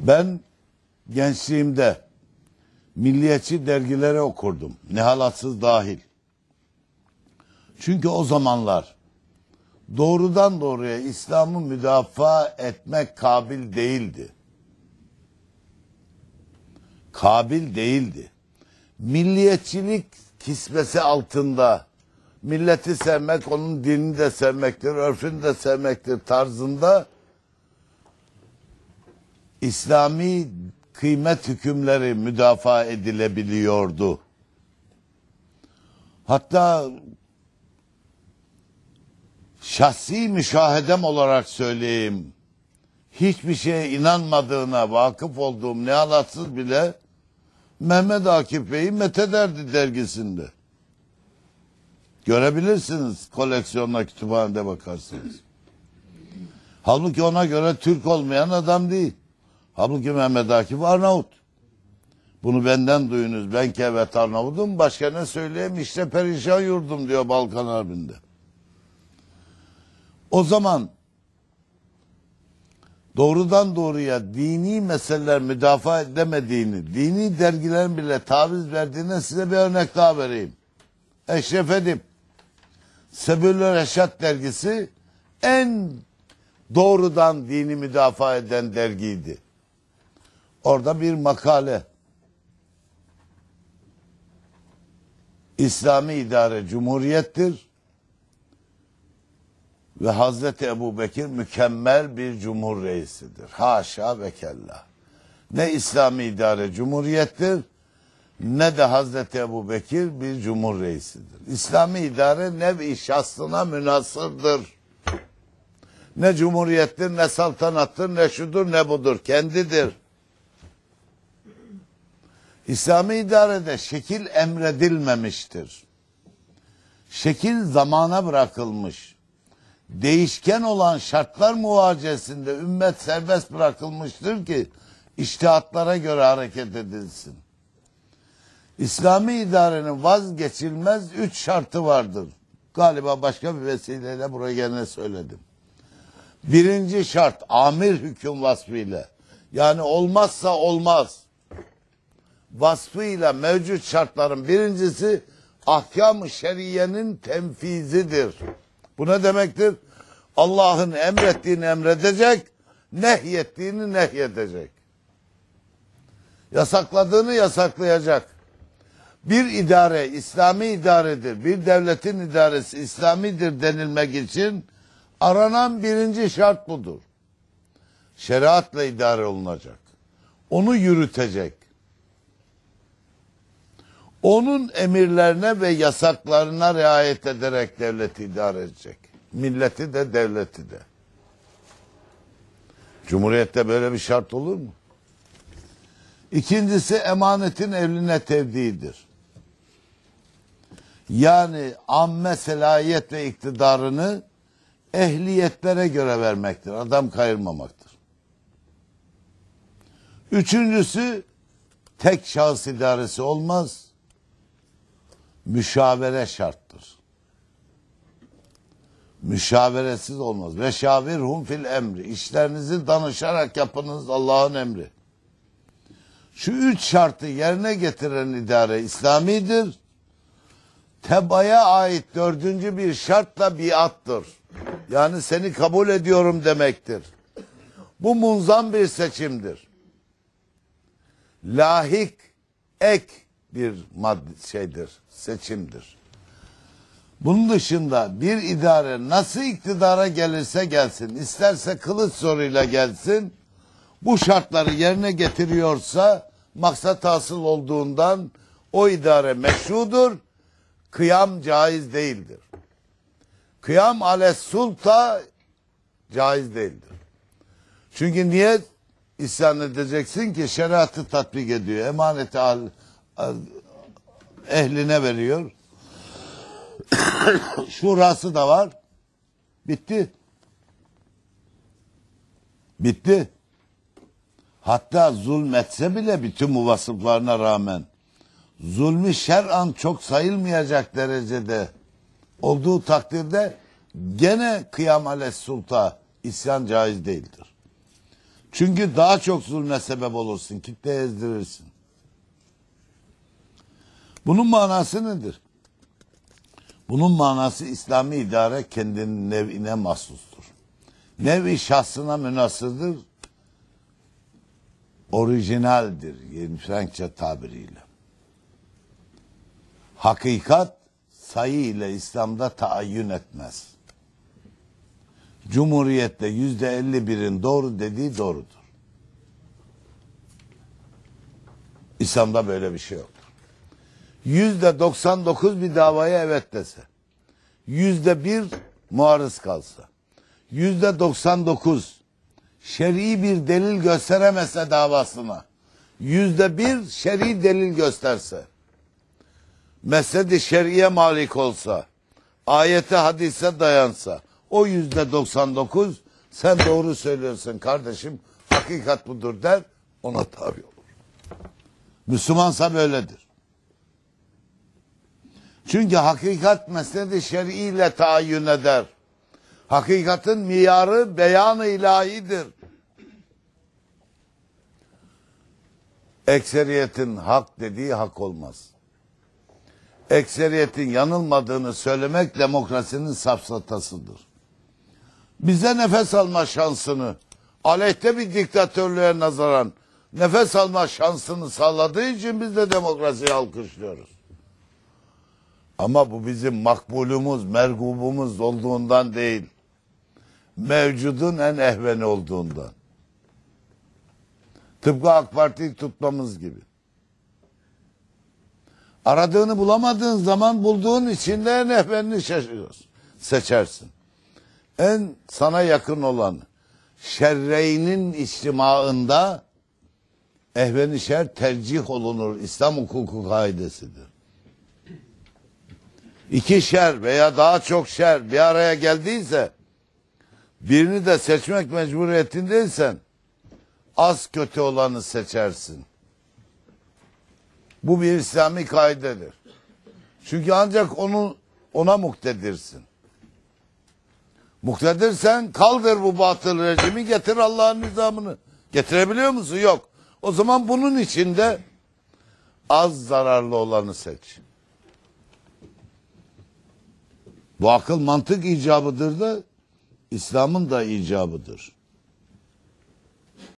Ben gençliğimde milliyetçi dergilere okurdum. nehalatsız dahil. Çünkü o zamanlar doğrudan doğruya İslam'ı müdafaa etmek kabil değildi. Kabil değildi. Milliyetçilik kisvesi altında milleti sevmek, onun dinini de sevmektir, örfünü de sevmektir tarzında İslami kıymet hükümleri müdafaa edilebiliyordu. Hatta şahsi müşahedem olarak söyleyeyim. Hiçbir şeye inanmadığına vakıf olduğum ne alatsız bile Mehmet Akif Bey'i methederdi dergisinde. Görebilirsiniz koleksiyonuna kütüphanede bakarsınız. Halbuki ona göre Türk olmayan adam değil. Halbuki Mehmet Akif Arnavut. Bunu benden duyunuz. Ben Kevet Arnavut'um. Başka ne söyleyeyim? İşte perişan yurdum diyor Balkan Harbi'nde. O zaman doğrudan doğruya dini meseleler müdafaa edemediğini, dini dergilerin bile taviz verdiğine size bir örnek daha vereyim. Eşref Edip, Sebüller Reşat dergisi en doğrudan dini müdafaa eden dergiydi. Orada bir makale. İslami idare cumhuriyettir. Ve Hazreti Ebu Bekir mükemmel bir cumhur reisidir. Haşa ve kella. Ne İslami idare cumhuriyettir ne de Hazreti Ebu Bekir bir cumhur reisidir. İslami idare nevi şahsına münasırdır. Ne cumhuriyettir, ne saltanattır, ne şudur, ne budur. Kendidir. İslami idarede şekil emredilmemiştir. Şekil zamana bırakılmış. Değişken olan şartlar muvacesinde ümmet serbest bırakılmıştır ki iştihatlara göre hareket edilsin. İslami idarenin vazgeçilmez üç şartı vardır. Galiba başka bir vesileyle buraya gene söyledim. Birinci şart amir hüküm vasfıyla. Yani olmazsa olmaz vasfıyla mevcut şartların birincisi ahkam-ı şeriyenin tenfizidir. Bu ne demektir? Allah'ın emrettiğini emredecek, nehyettiğini nehyedecek. Yasakladığını yasaklayacak. Bir idare İslami idaredir, bir devletin idaresi İslamidir denilmek için aranan birinci şart budur. Şeriatla idare olunacak. Onu yürütecek onun emirlerine ve yasaklarına riayet ederek devleti idare edecek. Milleti de devleti de. Cumhuriyette böyle bir şart olur mu? İkincisi emanetin evline tevdidir. Yani amme selayet ve iktidarını ehliyetlere göre vermektir. Adam kayırmamaktır. Üçüncüsü tek şahıs idaresi olmaz müşavere şarttır. Müşaveresiz olmaz. Ve şavirhum fil emri. İşlerinizi danışarak yapınız Allah'ın emri. Şu üç şartı yerine getiren idare İslamidir. Tebaya ait dördüncü bir şartla biattır. Yani seni kabul ediyorum demektir. Bu munzam bir seçimdir. Lahik ek bir madde şeydir, seçimdir. Bunun dışında bir idare nasıl iktidara gelirse gelsin, isterse kılıç soruyla gelsin, bu şartları yerine getiriyorsa maksat hasıl olduğundan o idare meşrudur, kıyam caiz değildir. Kıyam ales sulta caiz değildir. Çünkü niye isyan edeceksin ki şeriatı tatbik ediyor, emaneti al ehline veriyor. Şurası da var. Bitti. Bitti. Hatta zulmetse bile bütün bu vasıflarına rağmen zulmü şer'an çok sayılmayacak derecede olduğu takdirde gene kıyam ales sulta isyan caiz değildir. Çünkü daha çok zulme sebep olursun, kitle ezdirirsin. Bunun manası nedir? Bunun manası İslami idare kendinin nevine mahsustur. Nevi şahsına münasırdır. Orijinaldir yeni Frankça tabiriyle. Hakikat sayı ile İslam'da taayyün etmez. Cumhuriyette yüzde elli birin doğru dediği doğrudur. İslam'da böyle bir şey yok yüzde 99 bir davaya evet dese, yüzde bir muarız kalsa, yüzde 99 şer'i bir delil gösteremese davasına, yüzde bir şer'i delil gösterse, mesedi şer'iye malik olsa, ayete hadise dayansa, o yüzde 99 sen doğru söylüyorsun kardeşim, hakikat budur der, ona tabi olur. Müslümansa böyledir. Çünkü hakikat mesnedi şer'i ile tayin eder. Hakikatin miyarı beyan ilahidir. Ekseriyetin hak dediği hak olmaz. Ekseriyetin yanılmadığını söylemek demokrasinin safsatasıdır. Bize nefes alma şansını aleyhte bir diktatörlüğe nazaran nefes alma şansını sağladığı için biz de demokrasiyi alkışlıyoruz. Ama bu bizim makbulumuz, mergubumuz olduğundan değil. Mevcudun en ehveni olduğundan. Tıpkı AK Parti'yi tutmamız gibi. Aradığını bulamadığın zaman bulduğun içinde en ehvenini şaşırıyorsun. Seçersin. En sana yakın olan şerreynin içtimaında ehveni şer tercih olunur. İslam hukuku kaidesidir iki şer veya daha çok şer bir araya geldiyse birini de seçmek mecburiyetindeysen az kötü olanı seçersin. Bu bir İslami kaidedir. Çünkü ancak onu ona muktedirsin. Muktedirsen kaldır bu batıl rejimi getir Allah'ın nizamını. Getirebiliyor musun? Yok. O zaman bunun içinde az zararlı olanı seç. Bu akıl mantık icabıdır da İslam'ın da icabıdır.